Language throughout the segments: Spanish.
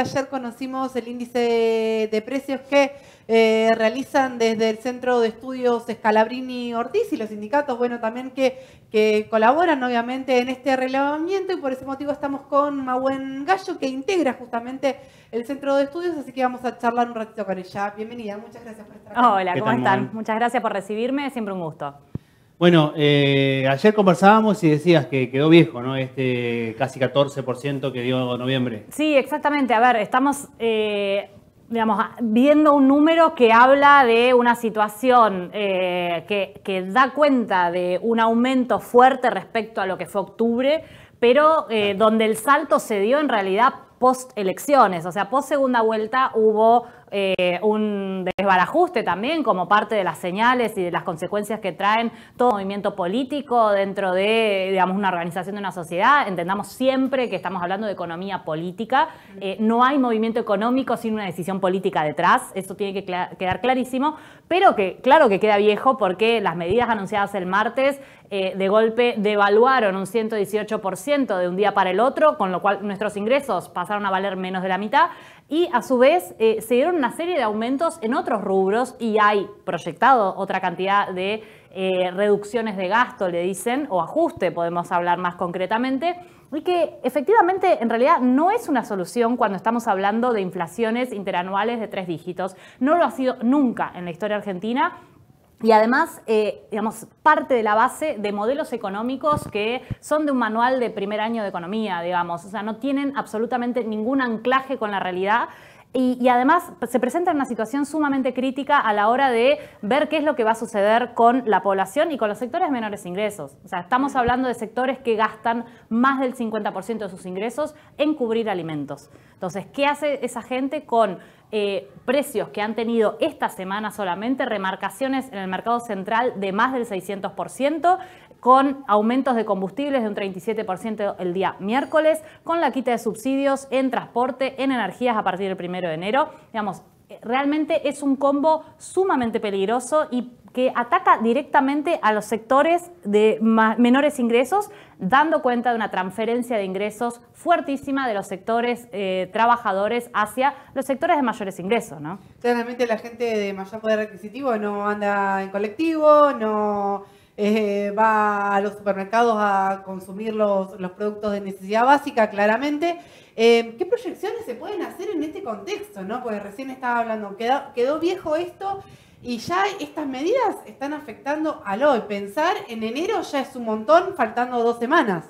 Ayer conocimos el índice de precios que eh, realizan desde el Centro de Estudios scalabrini Ortiz y los sindicatos, bueno, también que, que colaboran obviamente en este relevamiento y por ese motivo estamos con Mauen Gallo que integra justamente el Centro de Estudios, así que vamos a charlar un ratito con ella. Bienvenida, muchas gracias por estar aquí. Hola, ¿cómo están? Muchas gracias por recibirme, siempre un gusto. Bueno, eh, ayer conversábamos y decías que quedó viejo, ¿no? Este casi 14% que dio noviembre. Sí, exactamente. A ver, estamos, eh, digamos, viendo un número que habla de una situación eh, que, da cuenta de un aumento fuerte respecto a lo que fue octubre, pero donde el salto se dio en realidad post elecciones, o sea, post segunda vuelta hubo eh, un desbarajuste también como parte de las señales y de las consecuencias que traen todo movimiento político dentro de, digamos, una organización de una sociedad. Entendamos siempre que estamos hablando de economía política. Eh, no hay movimiento económico sin una decisión política detrás. esto tiene que quedar clarísimo. Pero que, claro que queda viejo porque las medidas anunciadas el martes eh, de golpe devaluaron un 118% de un día para el otro, con lo cual nuestros ingresos pasaron a valer menos de la mitad y a su vez eh, se dieron una serie de aumentos en otros rubros y hay proyectado otra cantidad de eh, reducciones de gasto, le dicen, o ajuste, podemos hablar más concretamente, y que efectivamente en realidad no es una solución cuando estamos hablando de inflaciones interanuales de tres dígitos. No lo ha sido nunca en la historia argentina y además, eh, digamos, parte de la base de modelos económicos que son de un manual de primer año de economía, digamos, o sea, no tienen absolutamente ningún anclaje con la realidad y, además se presenta en una situación sumamente crítica a la hora de ver qué es lo que va a suceder con la población y con los sectores de menores ingresos. O sea, estamos hablando de sectores que gastan más del 50% de sus ingresos en cubrir alimentos. Entonces, ¿qué hace esa gente con eh, precios que han tenido esta semana solamente remarcaciones en el mercado central de más del 600%, con aumentos de combustibles de un 37% el día miércoles, con la quita de subsidios en transporte, en energías a partir del 1 de enero. Digamos, realmente es un combo sumamente peligroso y que ataca directamente a los sectores de menores ingresos, dando cuenta de una transferencia de ingresos fuertísima de los sectores eh, trabajadores hacia los sectores de mayores ingresos, ¿no? Claramente la gente de mayor poder adquisitivo no anda en colectivo, no eh, va a los supermercados a consumir los, los productos de necesidad básica, claramente. Eh, ¿Qué proyecciones se pueden hacer en este contexto? ¿no? Porque recién estaba hablando, quedó, quedó viejo esto y ya estas medidas están afectando al hoy. Pensar en enero ya es un montón, faltando dos semanas.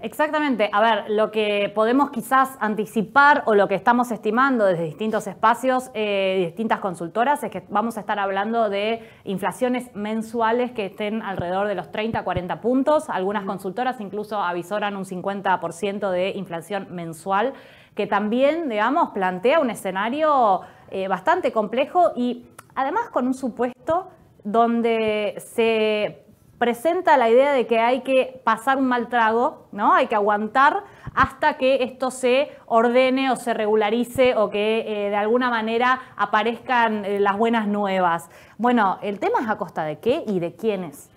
Exactamente. A ver, lo que podemos quizás anticipar o lo que estamos estimando desde distintos espacios, eh, distintas consultoras, es que vamos a estar hablando de inflaciones mensuales que estén alrededor de los 30, 40 puntos. Algunas consultoras incluso avisoran un 50% de inflación mensual, que también, digamos, plantea un escenario eh, bastante complejo y además con un supuesto donde se presenta la idea de que hay que pasar un mal trago, ¿no? Hay que aguantar hasta que esto se ordene o se regularice o que eh, de alguna manera aparezcan eh, las buenas nuevas. Bueno, el tema es a costa de qué y de quiénes.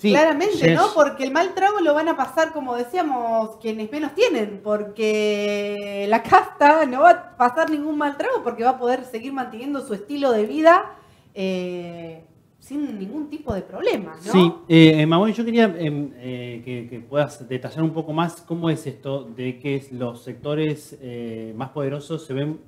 Claramente, ¿no? Porque el mal trago lo van a pasar, como decíamos, quienes menos tienen, porque la casta no va a pasar ningún mal trago porque va a poder seguir manteniendo su estilo de vida eh, sin ningún tipo de problema. ¿no? Sí, eh, eh yo quería em, eh, que, puedas detallar un poco más cómo es esto de que los sectores eh, más poderosos se ven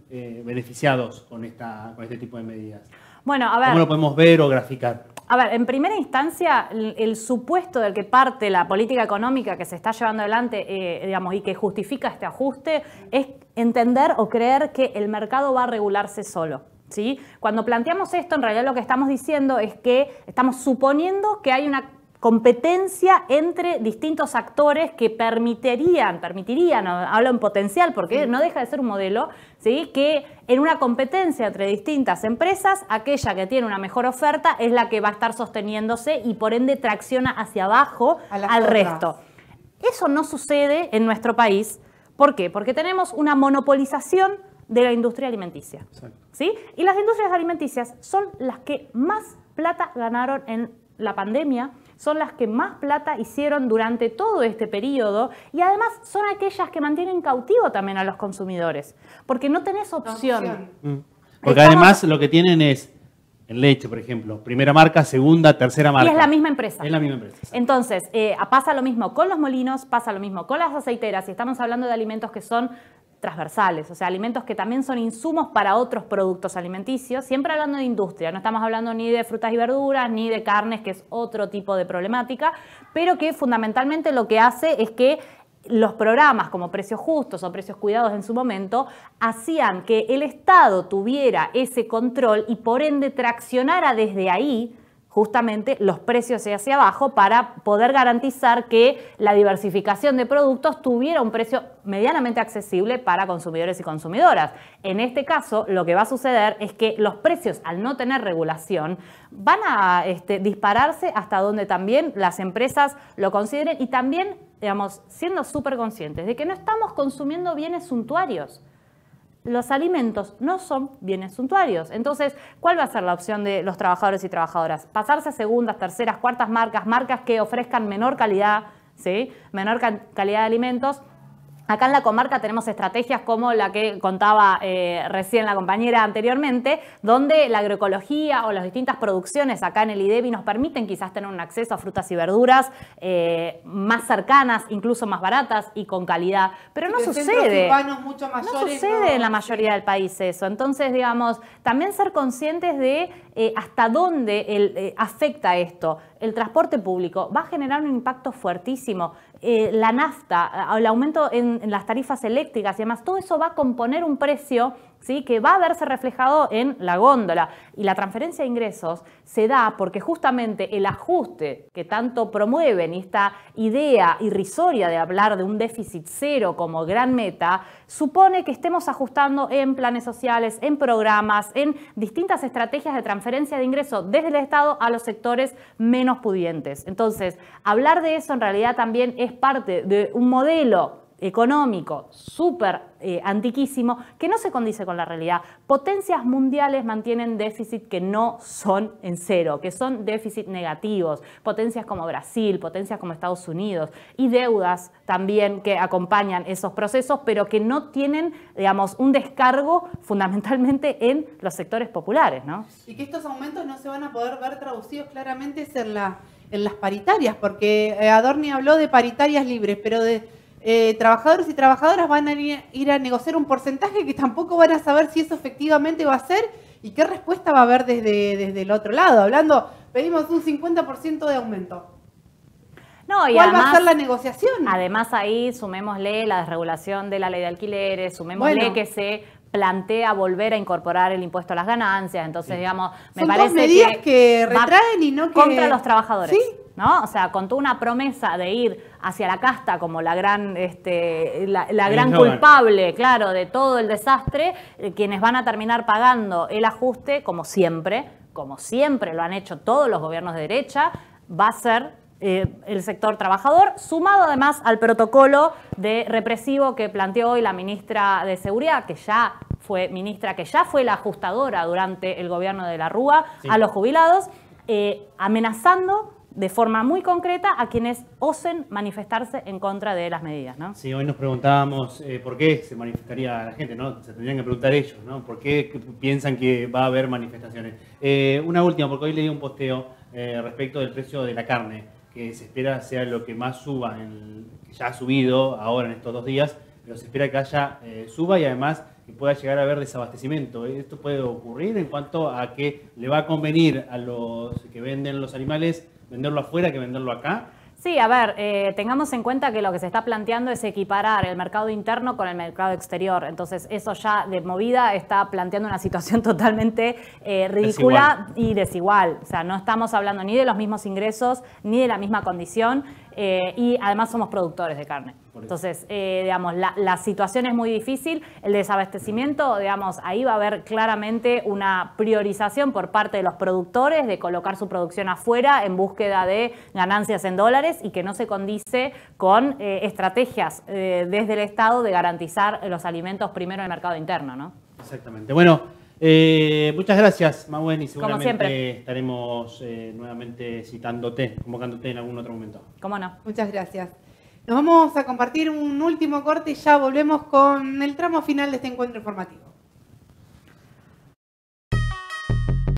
beneficiados con, esta, este tipo de medidas. Bueno, a ver. ¿Cómo lo podemos ver o graficar? A ver, en primera instancia, el, supuesto del que parte la política económica que se está llevando adelante, digamos, y que justifica este ajuste, es entender o creer que el mercado va a regularse solo. Cuando planteamos esto, en realidad lo que estamos diciendo es que estamos suponiendo que hay una competencia entre distintos actores que permitirían, permitirían, hablo en potencial porque no deja de ser un modelo, que en una competencia entre distintas empresas, aquella que tiene una mejor oferta es la que va a estar sosteniéndose y por ende tracciona hacia abajo al resto. Eso no sucede en nuestro país. ¿Por qué? Porque tenemos una monopolización de la industria alimenticia. ¿sí? Y las industrias alimenticias son las que más plata ganaron en la pandemia, son las que más plata hicieron durante todo este periodo y además son aquellas que mantienen cautivo también a los consumidores, porque no tenés opción. Mm. Porque además lo que tienen es en leche, por ejemplo, primera marca, segunda, tercera marca. Y es la misma empresa. Es la misma empresa. Entonces, eh, pasa lo mismo con los molinos, pasa lo mismo con las aceiteras, y estamos hablando de alimentos que son transversales, o sea, alimentos que también son insumos para otros productos alimenticios, siempre hablando de industria, no estamos hablando ni de frutas y verduras, ni de carnes, que es otro tipo de problemática, pero que fundamentalmente lo que hace es que los programas como precios justos o precios cuidados en su momento hacían que el Estado tuviera ese control y por ende traccionara desde ahí justamente los precios hacia abajo para poder garantizar que la diversificación de productos tuviera un precio medianamente accesible para consumidores y consumidoras. En este caso, lo que va a suceder es que los precios, al no tener regulación, van a este, dispararse hasta donde también las empresas lo consideren y también, digamos, siendo súper conscientes de que no estamos consumiendo bienes suntuarios los alimentos no son bienes suntuarios. Entonces, ¿cuál va a ser la opción de los trabajadores y trabajadoras? Pasarse a segundas, terceras, cuartas marcas, marcas que ofrezcan menor calidad, ¿sí? menor calidad de alimentos Acá en la comarca tenemos estrategias como la que contaba eh, recién la compañera anteriormente, donde la agroecología o las distintas producciones acá en el IDEBI nos permiten quizás tener un acceso a frutas y verduras eh, más cercanas, incluso más baratas y con calidad. Pero no sucede. Mucho mayores, no sucede en la mayoría del país eso. Entonces, digamos, también ser conscientes de eh, hasta dónde afecta esto. El transporte público va a generar un impacto fuertísimo. Eh, la nafta, el aumento en, en las tarifas eléctricas y demás, todo eso va a componer un precio que va a verse reflejado en la góndola. Y la transferencia de ingresos se da porque justamente el ajuste que tanto promueven esta idea irrisoria de hablar de un déficit cero como gran meta, supone que estemos ajustando en planes sociales, en programas, en distintas estrategias de transferencia de ingresos desde el Estado a los sectores menos pudientes. Entonces, hablar de eso en realidad también es parte de un modelo económico súper eh, antiquísimo que no se condice con la realidad. Potencias mundiales mantienen déficit que no son en cero, que son déficit negativos. Potencias como Brasil, potencias como Estados Unidos y deudas también que acompañan esos procesos, pero que no tienen, digamos, un descargo fundamentalmente en los sectores populares. Y que estos aumentos no se van a poder ver traducidos claramente en, en las paritarias, porque eh, Adorni habló de paritarias libres, pero de eh, trabajadores y trabajadoras van a ir a negociar un porcentaje que tampoco van a saber si eso efectivamente va a ser y qué respuesta va a haber desde, desde el otro lado. Hablando, pedimos un 50% de aumento. No, y ¿Cuál va a ser la negociación? Además ahí sumémosle la desregulación de la ley de alquileres, sumémosle que se plantea volver a incorporar el impuesto a las ganancias. Entonces, digamos, me Son parece dos medidas que, retraen y no que... contra los trabajadores. Sí. ¿No? O sea, con toda una promesa de ir hacia la casta como la gran, este, la, gran culpable, claro, de todo el desastre, eh, quienes van a terminar pagando el ajuste, como siempre, como siempre lo han hecho todos los gobiernos de derecha, va a ser eh, el sector trabajador, sumado además al protocolo de represivo que planteó hoy la ministra de Seguridad, que ya fue ministra, que ya fue la ajustadora durante el gobierno de la Rúa, a los jubilados, eh, amenazando de forma muy concreta a quienes osen manifestarse en contra de las medidas. ¿no? Sí, hoy nos preguntábamos eh, por qué se manifestaría la gente, ¿no? Se tendrían que preguntar ellos, ¿no? ¿Por qué piensan que va a haber manifestaciones? Eh, una última, porque hoy leí un posteo eh, respecto del precio de la carne, que se espera sea lo que más suba, que ya ha subido ahora en estos dos días, pero se espera que haya suba y además que pueda llegar a haber desabastecimiento. Esto puede ocurrir en cuanto a que le va a convenir a los que venden los animales venderlo afuera que venderlo acá? Sí, a ver, eh, tengamos en cuenta que lo que se está planteando es equiparar el mercado interno con el mercado exterior. Entonces, eso ya de movida está planteando una situación totalmente eh, ridícula y desigual. O sea, no estamos hablando ni de los mismos ingresos ni de la misma condición. Eh, y además somos productores de carne. Entonces, eh, digamos, la, situación es muy difícil, el desabastecimiento, digamos, ahí va a haber claramente una priorización por parte de los productores de colocar su producción afuera en búsqueda de ganancias en dólares y que no se condice con eh, estrategias desde el Estado de garantizar los alimentos primero en el mercado interno, ¿no? Exactamente. Bueno, eh, muchas gracias, Mawen, y seguramente estaremos eh, nuevamente citándote, convocándote en algún otro momento. Cómo no. Muchas gracias. Nos vamos a compartir un último corte y ya volvemos con el tramo final de este encuentro informativo.